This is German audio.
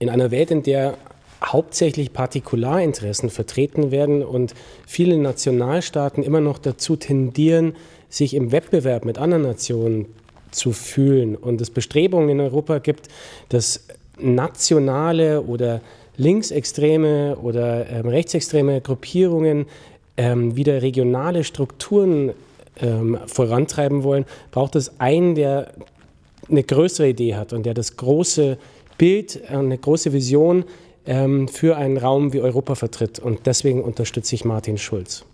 In einer Welt, in der hauptsächlich Partikularinteressen vertreten werden und viele Nationalstaaten immer noch dazu tendieren, sich im Wettbewerb mit anderen Nationen zu fühlen und es Bestrebungen in Europa gibt, dass nationale oder linksextreme oder ähm, rechtsextreme Gruppierungen ähm, wieder regionale Strukturen ähm, vorantreiben wollen, braucht es einen, der eine größere Idee hat und der das große Bild, eine große Vision ähm, für einen Raum wie Europa vertritt. Und deswegen unterstütze ich Martin Schulz.